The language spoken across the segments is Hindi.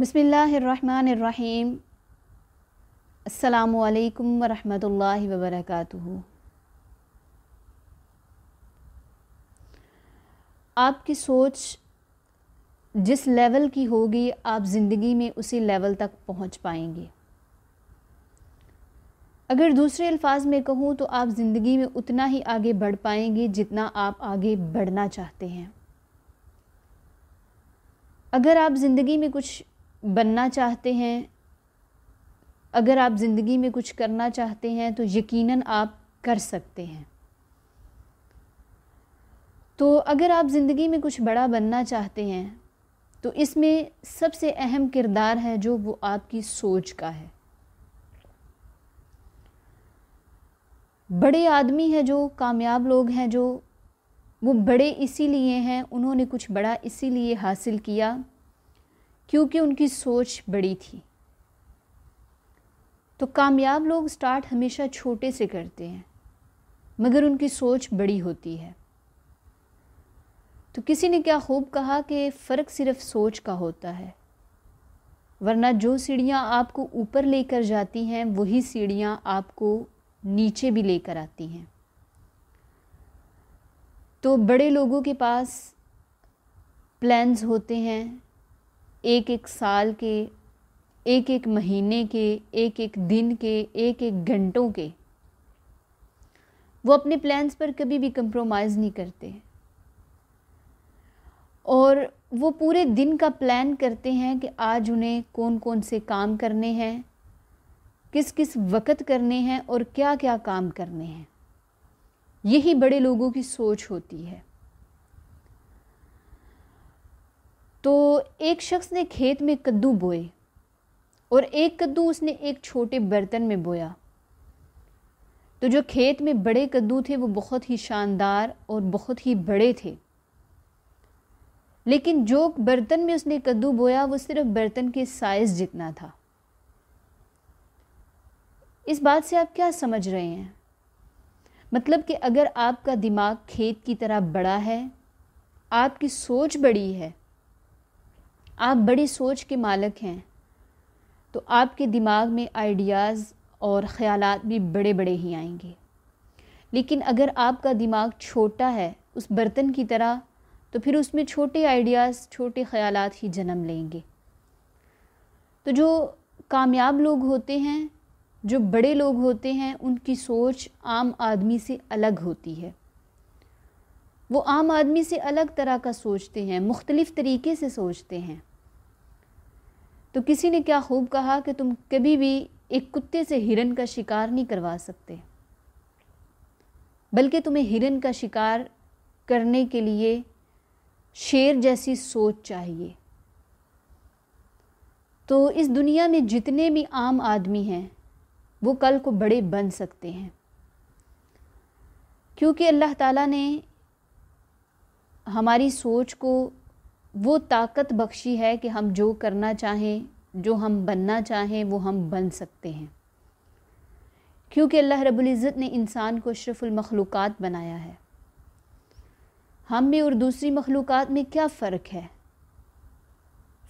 बसमिल्लाम अल्लाम वरहमतुल्लाहि वबरकातुहु आपकी सोच जिस लेवल की होगी आप ज़िंदगी में उसी लेवल तक पहुंच पाएंगे अगर दूसरे अल्फाज में कहूँ तो आप ज़िंदगी में उतना ही आगे बढ़ पाएंगे जितना आप आगे बढ़ना चाहते हैं अगर आप ज़िंदगी में कुछ बनना चाहते हैं अगर आप ज़िंदगी में कुछ करना चाहते हैं तो यकीनन आप कर सकते हैं तो अगर आप ज़िंदगी में कुछ बड़ा बनना चाहते हैं तो इसमें सबसे अहम किरदार है जो वो आपकी सोच का है बड़े आदमी हैं जो कामयाब लोग हैं जो वो बड़े इसीलिए हैं उन्होंने कुछ बड़ा इसीलिए हासिल किया क्योंकि उनकी सोच बड़ी थी तो कामयाब लोग स्टार्ट हमेशा छोटे से करते हैं मगर उनकी सोच बड़ी होती है तो किसी ने क्या खूब कहा कि फ़र्क सिर्फ सोच का होता है वरना जो सीढ़ियाँ आपको ऊपर लेकर जाती हैं वही सीढ़ियाँ आपको नीचे भी लेकर आती हैं तो बड़े लोगों के पास प्लान्स होते हैं एक एक साल के एक एक महीने के एक एक दिन के एक एक घंटों के वो अपने प्लान्स पर कभी भी कंप्रोमाइज़ नहीं करते और वो पूरे दिन का प्लान करते हैं कि आज उन्हें कौन कौन से काम करने हैं किस किस वक़्त करने हैं और क्या क्या काम करने हैं यही बड़े लोगों की सोच होती है तो एक शख्स ने खेत में कद्दू बोए और एक कद्दू उसने एक छोटे बर्तन में बोया तो जो खेत में बड़े कद्दू थे वो बहुत ही शानदार और बहुत ही बड़े थे लेकिन जो बर्तन में उसने कद्दू बोया वो सिर्फ बर्तन के साइज़ जितना था इस बात से आप क्या समझ रहे हैं मतलब कि अगर आपका दिमाग खेत की तरह बड़ा है आपकी सोच बड़ी है आप बड़ी सोच के मालक हैं तो आपके दिमाग में आइडियाज़ और ख़्याल भी बड़े बड़े ही आएंगे लेकिन अगर आपका दिमाग छोटा है उस बर्तन की तरह तो फिर उसमें छोटे आइडियाज़ छोटे ख़्याल ही जन्म लेंगे तो जो कामयाब लोग होते हैं जो बड़े लोग होते हैं उनकी सोच आम आदमी से अलग होती है वो आम आदमी से अलग तरह का सोचते हैं मुख्तलिफ़ तरीके से सोचते हैं तो किसी ने क्या खूब कहा कि तुम कभी भी एक कुत्ते से हिरन का शिकार नहीं करवा सकते बल्कि तुम्हें हिरन का शिकार करने के लिए शेर जैसी सोच चाहिए तो इस दुनिया में जितने भी आम आदमी हैं वो कल को बड़े बन सकते हैं क्योंकि अल्लाह ताला ने हमारी सोच को वो ताकत बख्शी है कि हम जो करना चाहें जो हम बनना चाहें वो हम बन सकते हैं क्योंकि अल्लाह इज़्ज़त ने इंसान को अशरफुलमखलूक़ बनाया है हम में और दूसरी मखलूक़ात में क्या फ़र्क है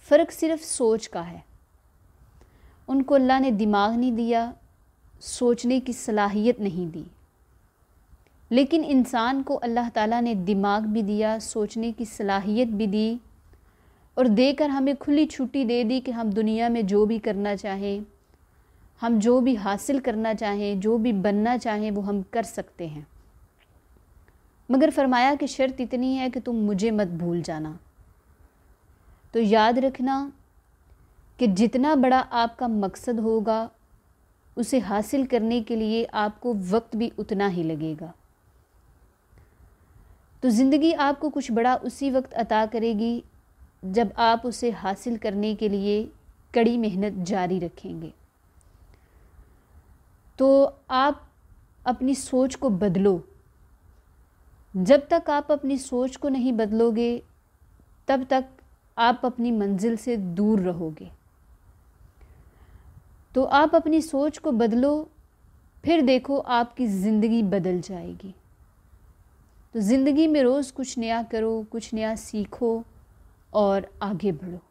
फ़र्क सिर्फ सोच का है उनको अल्लाह ने दिमाग नहीं दिया सोचने की सलाहियत नहीं दी लेकिन इंसान को अल्लाह ताला ने दिमाग भी दिया सोचने की सलाहियत भी दी और देकर हमें खुली छुट्टी दे दी कि हम दुनिया में जो भी करना चाहें हम जो भी हासिल करना चाहें जो भी बनना चाहें वो हम कर सकते हैं मगर फरमाया कि शर्त इतनी है कि तुम मुझे मत भूल जाना तो याद रखना कि जितना बड़ा आपका मकसद होगा उसे हासिल करने के लिए आपको वक्त भी उतना ही लगेगा तो ज़िंदगी आपको कुछ बड़ा उसी वक्त अता करेगी जब आप उसे हासिल करने के लिए कड़ी मेहनत जारी रखेंगे तो आप अपनी सोच को बदलो जब तक आप अपनी सोच को नहीं बदलोगे तब तक आप अपनी मंजिल से दूर रहोगे तो आप अपनी सोच को बदलो फिर देखो आपकी ज़िंदगी बदल जाएगी तो ज़िंदगी में रोज़ कुछ नया करो कुछ नया सीखो और आगे बढ़ो